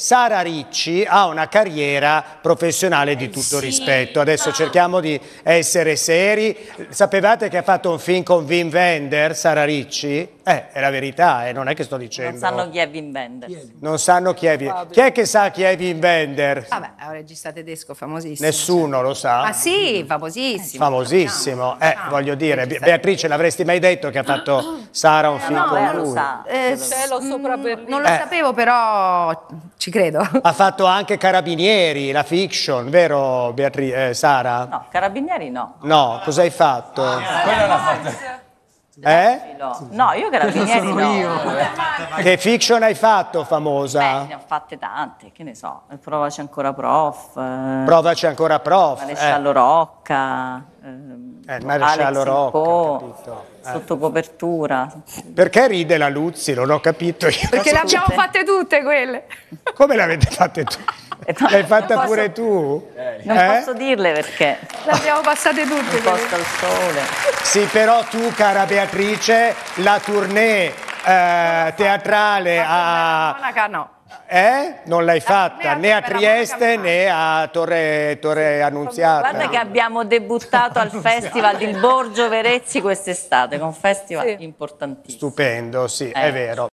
Sara Ricci ha una carriera professionale di tutto sì. rispetto. Adesso ah. cerchiamo di essere seri. Sapevate che ha fatto un film con Wim Wenders, Sara Ricci? Eh, è la verità, eh, non è che sto dicendo. Non sanno chi è Wim Wenders. Non sanno chi è Wim Chi è che sa chi è Wim Wender? Vabbè, è un regista tedesco famosissimo. Nessuno lo sa. Ah sì, famosissimo. Famosissimo. Eh, no, voglio dire, Beatrice l'avresti mai detto che ha fatto Sara un eh, film no, con lui? Lo sa. Eh, lo sopra mm, per... Non lo eh. sapevo però ci ci credo. Ha fatto anche Carabinieri, la fiction, vero Beatri eh, Sara? No, Carabinieri no. No, cosa hai fatto? Ah, eh? eh? No, io Carabinieri no. Io. Che fiction hai fatto famosa? Beh, ne ho fatte tante, che ne so. Provaci ancora prof. Eh. Provaci ancora prof. Maresciallo eh. Rocca. eh, ehm, Maresciallo Rocca, capito. Eh. sotto copertura. Perché ride la Luzzi? Non ho capito io. Perché le abbiamo fatte tutte quelle. Come le avete fatte tutte? Eh, L'hai fatta posso, pure tu? Non eh? posso dirle perché. Le abbiamo passate tutte. Posta al sole. Sì, però tu, cara Beatrice, la tournée eh, teatrale a... Monaca no. Eh? Non l'hai eh, fatta né a Trieste né a Torre, Torre Annunziata. Guarda che abbiamo debuttato al Festival del Borgio Verezzi quest'estate, con un festival sì. importantissimo. Stupendo, sì, eh. è vero.